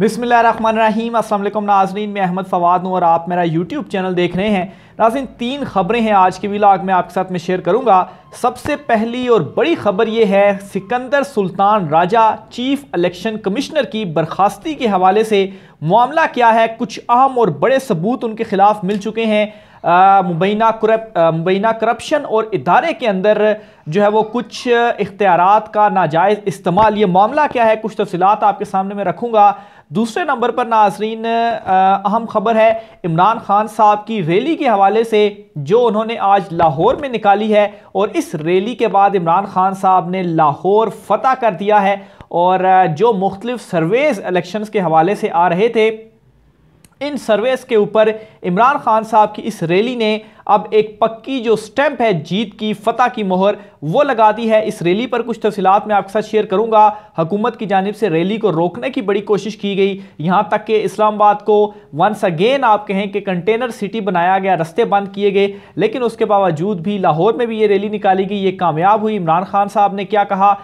बिसमीम असल नाजरीन मैं अहमद फवाद हूँ और आप मेरा यूट्यूब चैनल देख रहे हैं नाजिन तीन खबरें हैं आज के विलाग में आपके साथ में शेयर करूँगा सबसे पहली और बड़ी खबर ये है Sikandar Sultan Raja chief election commissioner की बर्खास्ती के हवाले से मामला क्या है कुछ अहम और बड़े सबूत उनके खिलाफ मिल चुके हैं मुबैना करप मुबैना करप्शन और इदारे के अंदर जो है वो कुछ इख्तियार का नाजायज़ इस्तेमाल ये मामला क्या है कुछ तफसलत आपके सामने मैं रखूँगा दूसरे नंबर पर नाजरीन अहम खबर है इमरान खान साहब की रैली के हवाले से जो उन्होंने आज लाहौर में निकाली है और इस रैली के बाद इमरान खान साहब ने लाहौर फतह कर दिया है और जो मुख्तलिफ सर्वेज इलेक्शन के हवाले से आ रहे थे इन सर्वेस के ऊपर इमरान खान साहब की इस रैली ने अब एक पक्की जो स्टैंप है जीत की फतह की मोहर वो लगा दी है इस रैली पर कुछ तफसीत मैं आपके साथ शेयर करूंगा हुकूमत की जानब से रैली को रोकने की बड़ी कोशिश की गई यहाँ तक कि इस्लामाबाद को वंस अगेन आप कहें कि कंटेनर सिटी बनाया गया रस्ते बंद किए गए लेकिन उसके बावजूद भी लाहौर में भी ये रैली निकाली गई ये कामयाब हुई इमरान खान साहब ने क्या कहा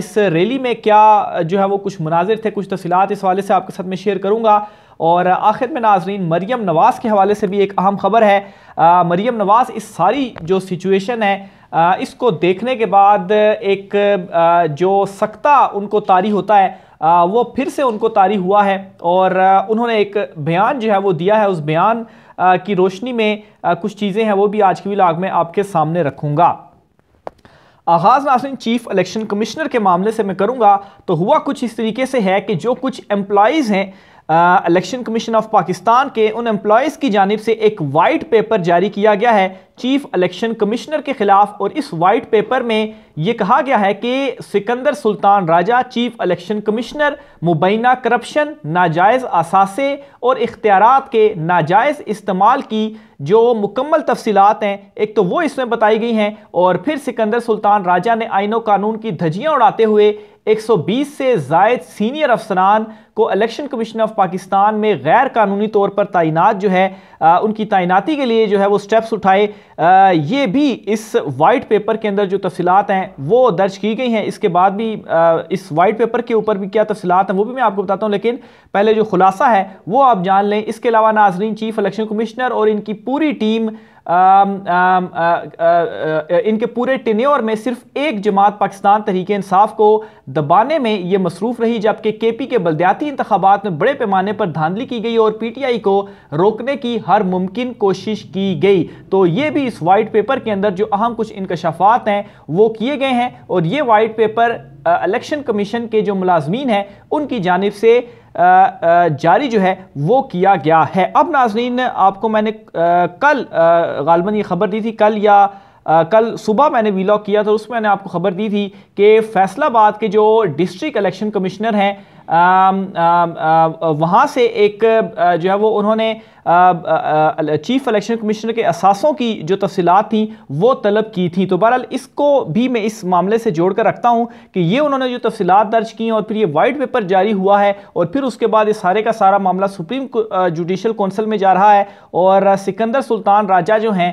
इस रैली में क्या जो है वो कुछ मनाजिर थे कुछ तफसीत इस वाले से आपके साथ मैं शेयर करूँगा और आखिर में नाजरीन मरीम नवाज़ के हवाले से भी एक अहम खबर है मरीम नवाज़ इस सारी जो सिचुएशन है आ, इसको देखने के बाद एक आ, जो सख्ता उनको तारी होता है आ, वो फिर से उनको तारी हुआ है और उन्होंने एक बयान जो है वो दिया है उस बयान की रोशनी में कुछ चीज़ें हैं वो भी आज की विलाग में आपके सामने रखूँगा आगाज़ नासन चीफ इलेक्शन कमिश्नर के मामले से मैं करूँगा तो हुआ कुछ इस तरीके से है कि जो कुछ एम्प्लॉज़ हैं इलेक्शन कमीशन ऑफ पाकिस्तान के उन एम्प्लॉयज़ की जानब से एक वाइट पेपर जारी किया गया है चीफ इलेक्शन कमिश्नर के खिलाफ और इस वाइट पेपर में ये कहा गया है कि Sikandar Sultan Raja chief election commissioner मुबैना करप्शन नाजायज़ असासे और इख्तियार के नाजायज़ इस्तेमाल की जो मुकम्मल तफसीत हैं एक तो वो इसमें बताई गई हैं और फिर सिकंदर सुल्तान राजा ने आइनो कानून की धजियाँ उड़ाते हुए 120 से जायद सीनियर अफसरान को इलेक्शन कमीशन ऑफ पाकिस्तान में गैर कानूनी तौर पर तैनात जो है आ, उनकी तैनाती के लिए जो है वो स्टेप्स उठाए ये भी इस वाइट पेपर के अंदर जो तफसीत हैं वो दर्ज की गई हैं इसके बाद भी इस वाइट पेपर के ऊपर भी क्या तफसीत हैं वो भी मैं आपको बताता हूँ लेकिन पहले जो खुलासा है वो आप जान लें इसके अलावा नाजरीन चीफ इलेक्शन कमिश्नर और इनकी पूरी team Um, um, uh, uh, uh, इनके पूरे टिन्योर में सिर्फ एक जमात पाकिस्तान तहरीक इंसाफ को दबाने में ये मसरूफ़ रही जबकि के पी के बलदयाती इंतबात में बड़े पैमाने पर धांधली की गई और पी टी आई को रोकने की हर मुमकिन कोशिश की गई तो ये भी इस वाइट पेपर के अंदर जो अहम कुछ इनकशाफात हैं वो किए गए हैं और ये वाइट पेपर इलेक्शन कमीशन के जो मुलाजमीन हैं उनकी जानब से जारी जो है वो किया गया है अब नाजरीन आपको मैंने कल गालबन ये खबर दी थी कल या आ, कल सुबह मैंने वीलॉग किया था उसमें मैंने आपको खबर दी थी कि फैसलाबाद के जो डिस्ट्रिक्ट इलेक्शन कमिश्नर हैं वहाँ से एक जो है वो उन्होंने चीफ इलेक्शन कमिश्नर के असासों की जो तफसीत थी वो तलब की थी तो बहरहाल इसको भी मैं इस मामले से जोड़ कर रखता हूँ कि ये उन्होंने जो तफसीत दर्ज की और फिर ये वाइट पेपर जारी हुआ है और फिर उसके बाद ये सारे का सारा मामला सुप्रीम जुडिशल कौंसिल में जा रहा है और सिकंदर सुल्तान राजा जो हैं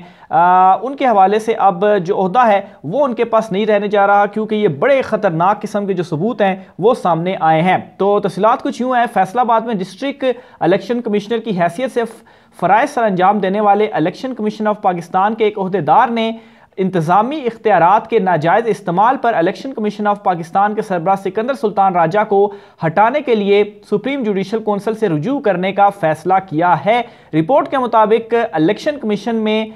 उनके हवाले से अब जो अहदा है वो उनके पास नहीं रहने जा रहा क्योंकि ये बड़े ख़तरनाक किस्म के जो सबूत हैं वो सामने आए हैं तो तो तफसीत कुछ यूँ है फैसलाबाद में डिस्ट्रिक्ट इलेक्शन कमिश्नर की हैसियत से फ़राज सर अंजाम देने वाले इलेक्शन कमीशन ऑफ पाकिस्तान के एक अहदेदार ने इंतज़ामी इख्तियार के नाजायज़ इस्तेमाल पर इलेक्शन कमीशन ऑफ पाकिस्तान के सरबरा सिकंदर सुल्तान राजा को हटाने के लिए सुप्रीम जुडिशल कौंसिल से रजू करने का फैसला किया है रिपोर्ट के मुताबिक इलेक्शन कमीशन में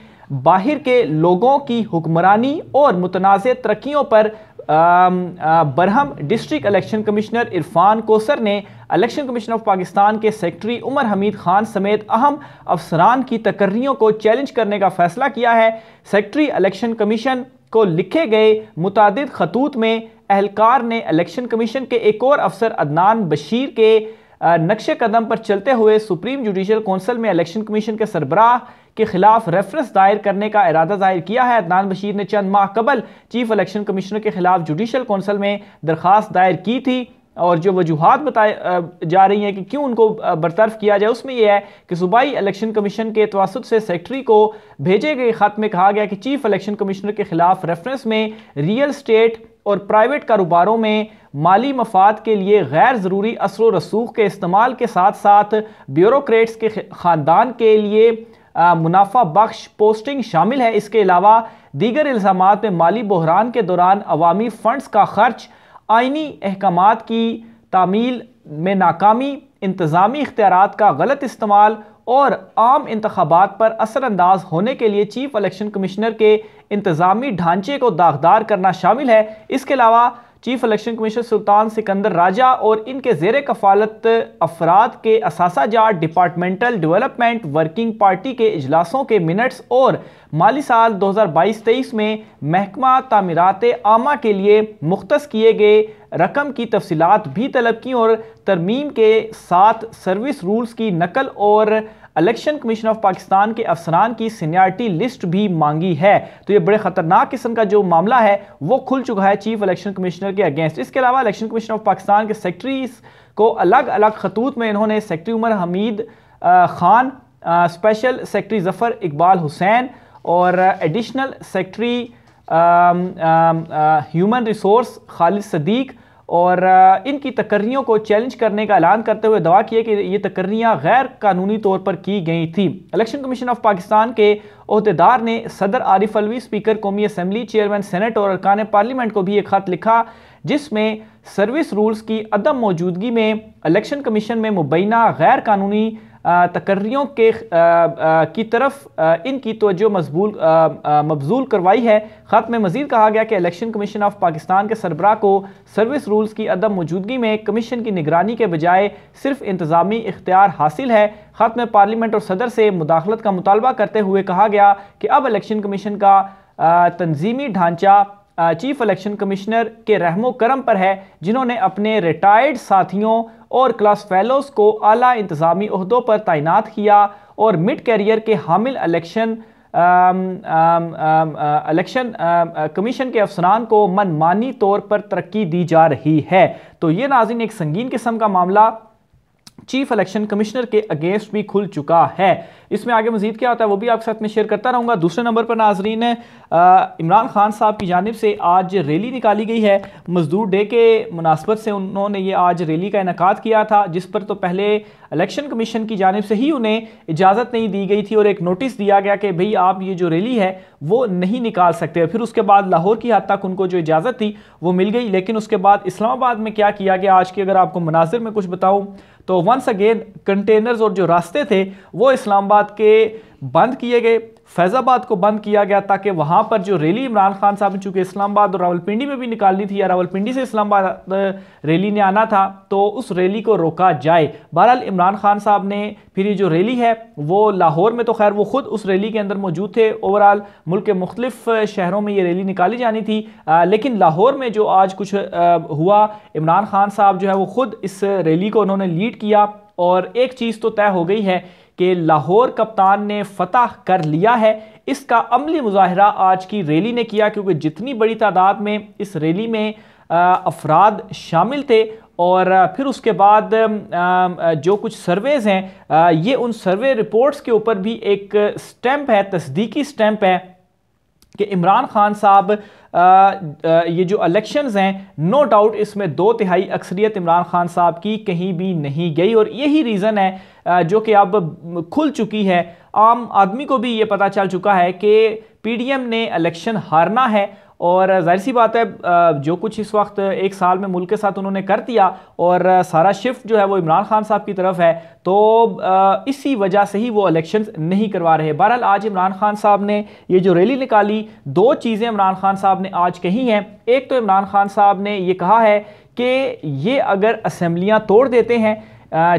बाहर के लोगों की हुक्मरानी और मुतनाज़ तरक्यों पर बरहम district election commissioner Irfan Kausar ने इलेक्शन कमीशन ऑफ पाकिस्तान के सेक्रेटरी उमर हमीद खान समेत अहम अफसरान की तकर्रियों को चैलेंज करने का फैसला किया है सेक्रेटरी इलेक्शन कमीशन को लिखे गए मुतद खतूत में अहलकार ने इलेक्शन कमीशन के एक और अफसर अदनान बशीर के नक्शे कदम पर चलते हुए सुप्रीम जुडिशल कौंसिल में इलेक्शन कमीशन के सरबराह के खिलाफ रेफरेंस दायर करने का इरादा जाहिर किया है अदनान बशीर ने चंद माह कबल चीफ इलेक्शन कमिश्नर के खिलाफ जुडिशल कौंसिल में दरख्वास्त दायर की थी और जो वजूहत बताए जा रही हैं कि क्यों उनको बरतरफ किया जाए उसमें यह है कि सूबाई इलेक्शन कमीशन के तवासत से सेक्रेटरी को भेजे गए ख़त में कहा गया कि चीफ इलेक्शन कमिश्नर के खिलाफ रेफरेंस में रियल स्टेट और प्राइवेट कारोबारों में माली मफाद के लिए गैर ज़रूरी असर व रसूख के इस्तेमाल के साथ साथ ब्यूरोक्रेट्स के ख़ानदान के लिए मुनाफा बख्श पोस्टिंग शामिल है इसके अलावा दीगर इल्ज़ाम में माली बहरान के दौरान अवामी फ़ंड्स का खर्च आइनी अहकाम की तामील में नाकामी इंतज़ामी इख्तियार का गलत इस्तेमाल और आम इंतबात पर असरअंदाज होने के लिए चीफ इलेक्शन कमिश्नर के इंतज़ामी ढांचे को दागदार करना शामिल है इसके अलावा chief election commission Sultan Sikandar Raja और इनके जेर कफालत अफराद के असाजात डिपार्टमेंटल डेवलपमेंट वर्किंग पार्टी के अजलासों के मिनट्स और माली साल 2022-23 में महकमा तमीरत आमा के लिए मुख्त किए गए रकम की तफसीत भी तलब की और तरमीम के साथ सर्विस रूल्स की नकल और इलेक्शन कमीशन ऑफ पाकिस्तान के अफसरान की सीनियरिटी लिस्ट भी मांगी है तो ये बड़े खतरनाक किस्म का जो मामला है वो खुल चुका है चीफ इलेक्शन कमिश्नर के अगेंस्ट इसके अलावा इलेक्शन कमीशन ऑफ पाकिस्तान के सेक्रेटरी को अलग अलग खतूत में इन्होंने secretary Umar Hamid Khan special secretary Zafar Iqbal Hussain और additional secretary human resource Khalid Sadiq और इनकी तकर्रियों को चैलेंज करने का ऐलान करते हुए दावा किया कि ये तकर्रियाँ गैर कानूनी तौर पर की गई थी इलेक्शन कमीशन ऑफ पाकिस्तान के अहदेदार ने सदर आरिफ अलवी स्पीकर कौमी असम्बली चेयरमैन सेनेट और अरकान पार्लियामेंट को भी एक खत लिखा जिसमें सर्विस रूल्स की अदम मौजूदगी में इलेक्शन कमीशन में मुबैना गैर कानूनी तकर्रियों के की तरफ इनकी तोजो मजबूल मबजूल करवाई है ख़त में मजीद कहा गया कि इलेक्शन कमीशन ऑफ पाकिस्तान के सरबरा को सर्विस रूल्स की अदम मौजूदगी में कमीशन की निगरानी के बजाय सिर्फ इंतज़ामी इख्तियार हासिल है ख़त में पार्लियामेंट और सदर से मुदाखलत का मुतालबा करते हुए कहा गया कि अब इलेक्शन कमीशन का तनजीमी ढांचा चीफ इलेक्शन कमिश्नर के रहमो करम पर है जिन्होंने अपने रिटायर्ड साथियों और क्लास फेलोज़ को अला इंतज़ामी अहदों पर तैनात किया और मिड कैरियर के हामिल इलेक्शन इलेक्शन कमीशन के अफसरान को मनमानी तौर पर तरक्की दी जा रही है तो ये नाजिन एक संगीन किस्म का मामला चीफ इलेक्शन कमिश्नर के अगेंस्ट भी खुल चुका है इसमें आगे मजीद क्या होता है वो भी आपके साथ में शेयर करता रहूँगा दूसरे नंबर पर नाजरीन इमरान खान साहब की जानब से आज रैली निकाली गई है मजदूर डे के मुनासबत से उन्होंने ये आज रैली का इनका किया था जिस पर तो पहले इलेक्शन कमीशन की जानब से ही उन्हें इजाज़त नहीं दी गई थी और एक नोटिस दिया गया कि भाई आप ये जो रैली है वो नहीं निकाल सकते फिर उसके बाद लाहौर की हद तक उनको जो इजाज़त थी वो मिल गई लेकिन उसके बाद इस्लामाबाद में क्या किया गया आज के अगर आपको मनाजिर में कुछ बताऊँ तो वंस अगेन कंटेनर्स और जो रास्ते थे वो इस्लामाबाद के बंद किए गए फैजाबाद को बंद किया गया ताकि वहाँ पर जो रैली इमरान खान साहब ने चूँकि इस्लामाबाद और रावलपिंडी में भी निकालनी थी या रावलपिंडी से इस्लामाबाद रैली ने आना था तो उस रैली को रोका जाए बहरहाल इमरान खान साहब ने फिर ये जो रैली है वो लाहौर में तो खैर वो खुद उस रैली के अंदर मौजूद थे ओवरऑल मुल्क के मुख्तलिफ शहरों में ये रैली निकाली जानी थी आ, लेकिन लाहौर में जो आज कुछ आ, हुआ इमरान खान साहब जो है वो खुद इस रैली को उन्होंने लीड किया और एक चीज़ तो तय हो गई है कि लाहौर कप्तान ने फतह कर लिया है इसका अमली मुजाहरा आज की रैली ने किया क्योंकि जितनी बड़ी तादाद में इस रैली में अफराद शामिल थे और फिर उसके बाद जो कुछ सर्वेज़ हैं ये उन सर्वे रिपोर्ट्स के ऊपर भी एक स्टैंप है तस्दीकी स्टैंप है कि इमरान खान साहब ये जो इलेक्शंस हैं नो डाउट इसमें दो तिहाई अक्सरियत इमरान खान साहब की कहीं भी नहीं गई और यही रीज़न है जो कि अब खुल चुकी है आम आदमी को भी ये पता चल चुका है कि पीडीएम ने इलेक्शन हारना है और जाहिर सी बात है जो कुछ इस वक्त एक साल में मुल्क के साथ उन्होंने कर दिया और सारा शिफ्ट जो है वो इमरान खान साहब की तरफ है तो इसी वजह से ही वो इलेक्शंस नहीं करवा रहे बहरहाल आज इमरान खान साहब ने ये जो रैली निकाली दो चीज़ें इमरान खान साहब ने आज कही हैं एक तो इमरान खान साहब ने ये कहा है कि ये अगर असम्बलियाँ तोड़ देते हैं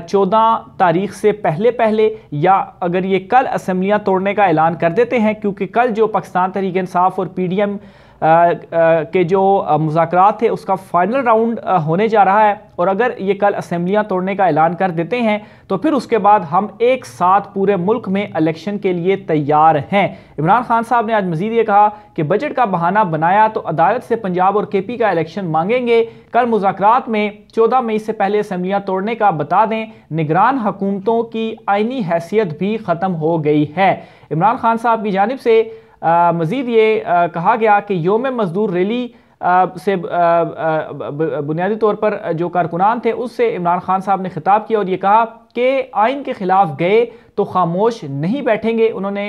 चौदह तारीख से पहले पहले या अगर ये कल असम्बलियाँ तोड़ने का ऐलान कर देते हैं क्योंकि कल जो पाकिस्तान तरीकानसाफ़ इंसाफ और पी डी एम के जो मुजाकर थे उसका फाइनल राउंड होने जा रहा है और अगर ये कल असम्बलियाँ तोड़ने का ऐलान कर देते हैं तो फिर उसके बाद हम एक साथ पूरे मुल्क में इलेक्शन के लिए तैयार हैं इमरान खान साहब ने आज मजीद ये कहा कि बजट का बहाना बनाया तो अदालत से पंजाब और के पी का इलेक्शन मांगेंगे कल मुजाकर में चौदह मई से पहले असम्बलियाँ तोड़ने का बता दें निगरान हुकूमतों की आइनी हैसियत भी ख़त्म हो गई है इमरान खान साहब की जानब से मज़ीद ये आ, कहा गया कि योम मज़दूर रैली से बुनियादी तौर पर जो कारकुनान थे उससे इमरान खान साहब ने खिताब किया और ये कहा कि आइन के ख़िलाफ़ गए तो खामोश नहीं बैठेंगे उन्होंने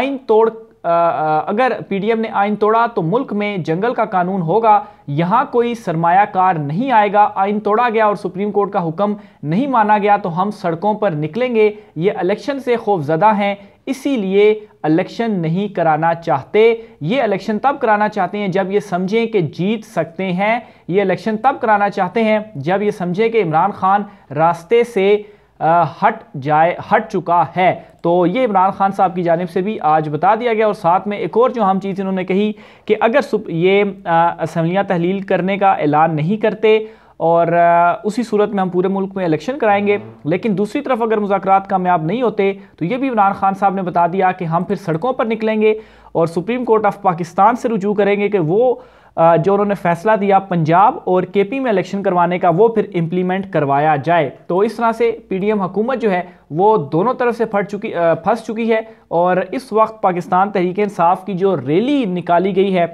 आइन तोड़ अगर पीडीएम ने आइन तोड़ा तो मुल्क में जंगल का कानून होगा यहाँ कोई सरमायाकार नहीं आएगा आइन तोड़ा गया और सुप्रीम कोर्ट का हुक्म नहीं माना गया तो हम सड़कों पर निकलेंगे ये इलेक्शन से खौफजदा हैं इसीलिए इलेक्शन नहीं कराना चाहते ये इलेक्शन तब कराना चाहते हैं जब ये समझें कि जीत सकते हैं ये इलेक्शन तब कराना चाहते हैं जब ये समझें कि इमरान खान रास्ते से हट जाए हट चुका है तो ये इमरान खान साहब की जानब से भी आज बता दिया गया और साथ में एक और जो हम चीज़ इन्होंने कही कि अगर ये असम्बलियाँ तहलील करने का ऐलान नहीं करते और उसी सूरत में हम पूरे मुल्क में इलेक्शन कराएंगे लेकिन दूसरी तरफ अगर मुजाकर कामयाब नहीं होते तो ये भी इमरान खान साहब ने बता दिया कि हम फिर सड़कों पर निकलेंगे और सुप्रीम कोर्ट ऑफ पाकिस्तान से रुजू करेंगे कि वो जो उन्होंने फैसला दिया पंजाब और केपी में इलेक्शन करवाने का वो फिर इम्प्लीमेंट करवाया जाए तो इस तरह से पीडीएम हुकूमत जो है वो दोनों तरफ से फट चुकी फंस चुकी है और इस वक्त पाकिस्तान तहरीक इंसाफ की जो रैली निकाली गई है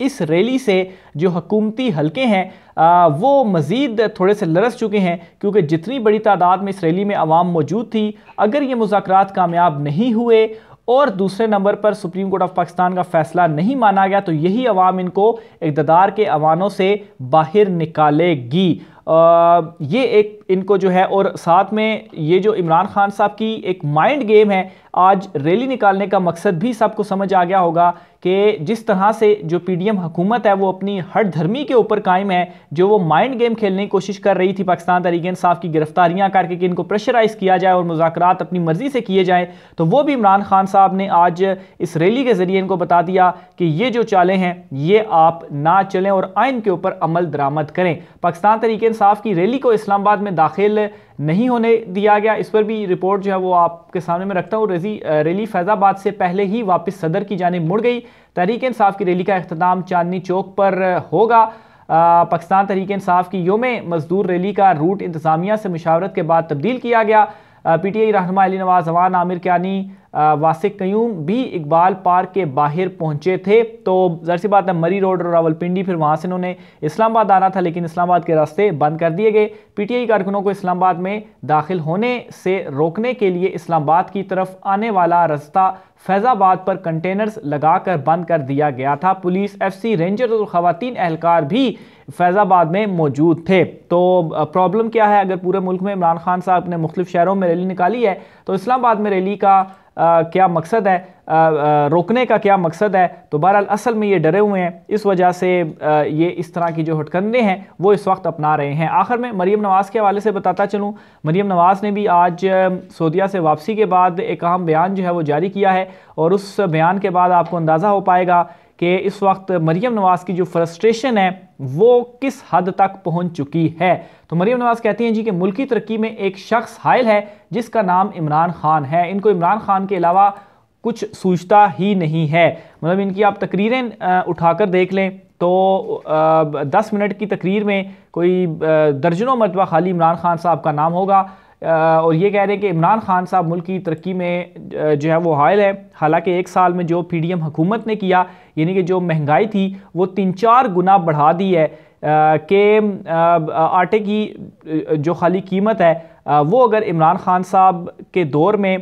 इस रैली से जो हकूमती हलके हैं आ, वो मज़ीद थोड़े से लरस चुके हैं क्योंकि जितनी बड़ी तादाद में इस रैली में आवाम मौजूद थी अगर ये मुजाकर कामयाब नहीं हुए और दूसरे नंबर पर सुप्रीम कोर्ट ऑफ पाकिस्तान का फैसला नहीं माना गया तो यही आवाम इनको इकतदार के अवानों से बाहर निकालेगी ये एक इनको जो है और साथ में ये जो इमरान खान साहब की एक माइंड गेम है आज रैली निकालने का मकसद भी सबको समझ आ गया होगा कि जिस तरह से जो पीडीएम हुकूमत है वो अपनी हर धर्मी के ऊपर कायम है जो वो माइंड गेम खेलने की कोशिश कर रही थी पाकिस्तान तरीके इंसाफ की गिरफ्तारियां करके कि इनको प्रेशराइज किया जाए और मुजाकरात अपनी मर्ज़ी से किए जाएँ तो वो भी इमरान खान साहब ने आज इस रैली के ज़रिए इनको बता दिया कि ये जो चालें हैं ये आप ना चलें और आइन के ऊपर अमल दरामद करें पाकिस्तान तरीके इंसाफ की रैली को इस्लामाबाद में दाखिल नहीं होने दिया गया इस पर भी रिपोर्ट जो है वो आपके सामने में रखता हूँ रेजी रिलीजी रैली फैज़ाबाद से पहले ही वापस सदर की जाने मुड़ गई तहरीक इंसाफ की रैली का अख्ताम चांदनी चौक पर होगा पाकिस्तान तहरीक इंसाफ की योम मजदूर रैली का रूट इंतज़ामिया से मुशावरत के बाद तब्दील किया गया पी टी आई रहनमा अली नवाज अवान आमिर क्यानी वासिक क्यूम भी इकबाल पार्क के बाहर पहुंचे थे तो जर सी बात है मरी रोड और रावलपिंडी फिर वहाँ से इन्होंने इस्लामाबाद आना था लेकिन इस्लामाबाद के रास्ते बंद कर दिए गए पीटीआई कारकुनों को इस्लामाबाद में दाखिल होने से रोकने के लिए इस्लामाबाद की तरफ आने वाला रास्ता फैज़ाबाद पर कंटेनर्स लगाकर बंद कर दिया गया था पुलिस एफसी रेंजर्स और ख़वातीन एहलकार भी फैज़ाबाद में मौजूद थे तो प्रॉब्लम क्या है अगर पूरे मुल्क में इमरान खान साहब ने मुख्तु शहरों में रैली निकाली है तो इस्लामाबाद में रैली का आ, क्या मकसद है आ, आ, रोकने का क्या मकसद है तो बहरहाल असल में ये डरे हुए हैं इस वजह से आ, ये इस तरह की जो हटकंदे हैं वो इस वक्त अपना रहे हैं आखिर में मरीम नवाज़ के हवाले से बताता चलूँ मरीम नवाज़ ने भी आज सऊदिया से वापसी के बाद एक अहम बयान जो है वो जारी किया है और उस बयान के बाद आपको अंदाज़ा हो पाएगा कि इस वक्त मरियम नवाज़ की जो फ्रस्ट्रेशन है वो किस हद तक पहुंच चुकी है तो मरियम नवाज़ कहती हैं जी कि मुल्की तरक्की में एक शख्स हायल है जिसका नाम इमरान खान है इनको इमरान खान के अलावा कुछ सूझता ही नहीं है मतलब इनकी आप तकरीरें उठाकर देख लें तो दस मिनट की तकरीर में कोई दर्जनों मरतबा खाली इमरान खान साहब का नाम होगा और ये कह रहे हैं कि इमरान खान साहब मुल्क की तरक्की में जो है वो हायल है हालांकि एक साल में जो पी डी एम हुकूमत ने किया यानी कि जो महंगाई थी वो तीन चार गुना बढ़ा दी है कि आटे की जो खाली कीमत है वो अगर इमरान खान साहब के दौर में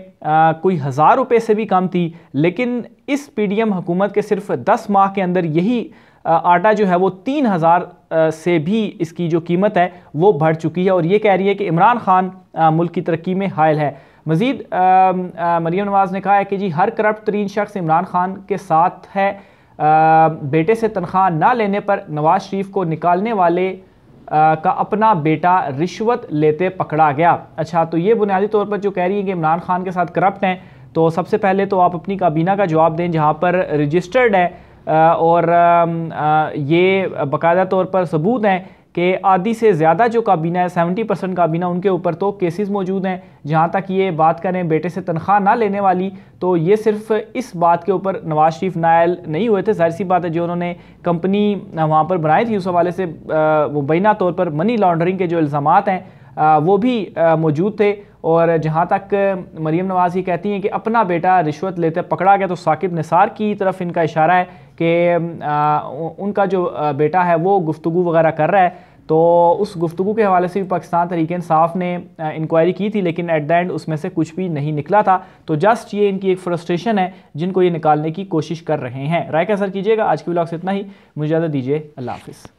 कोई हज़ार रुपये से भी कम थी लेकिन इस पी डी एम हुकूमत के सिर्फ दस माह के अंदर यही आटा जो है वो तीन हज़ार से भी इसकी जो कीमत है वो बढ़ चुकी है और ये कह रही है कि इमरान खान मुल्क की तरक्की में हायल है मज़ीद मरीम नवाज़ ने कहा है कि जी हर करप्ट तरीन शख्स इमरान खान के साथ है आ, बेटे से तनख्वाह ना लेने पर नवाज शरीफ को निकालने वाले आ, का अपना बेटा रिश्वत लेते पकड़ा गया अच्छा तो ये बुनियादी तौर पर जो कह रही है कि इमरान खान के साथ करप्ट हैं तो सबसे पहले तो आप अपनी काबीना का जवाब दें जहाँ पर रजिस्टर्ड है और ये बाकायदा तौर पर सबूत हैं कि आधी से ज़्यादा जो काबीना है सेवेंटी परसेंट काबीना उनके ऊपर तो केसेस मौजूद हैं जहाँ तक ये बात करें बेटे से तनख्वाह ना लेने वाली तो ये सिर्फ इस बात के ऊपर नवाज़ शरीफ नायल नहीं हुए थे जाहिर सी बात है जो उन्होंने कंपनी वहाँ पर बनाई थी उस हवाले से मुबैना तौर पर मनी लॉन्ड्रिंग के जो इल्ज़ाम हैं वो भी मौजूद थे और जहाँ तक मरीम नवाज़ ये कहती हैं कि अपना बेटा रिश्वत लेते पकड़ा गया तो साकिब निसार की तरफ इनका इशारा है कि उनका जो बेटा है वो गुफ्तु वगैरह कर रहा है तो उस गुफ्तु के हवाले से भी पाकिस्तान तरीके इंसाफ ने इंक्वायरी की थी लेकिन एट द एंड उसमें से कुछ भी नहीं निकला था तो जस्ट ये इनकी एक फ्रस्ट्रेशन है जिनको ये निकालने की कोशिश कर रहे हैं राय का सर कीजिएगा आज के ब्लॉग से इतना ही मुझे ज़्यादा दीजिए अल्लाह हाफिज़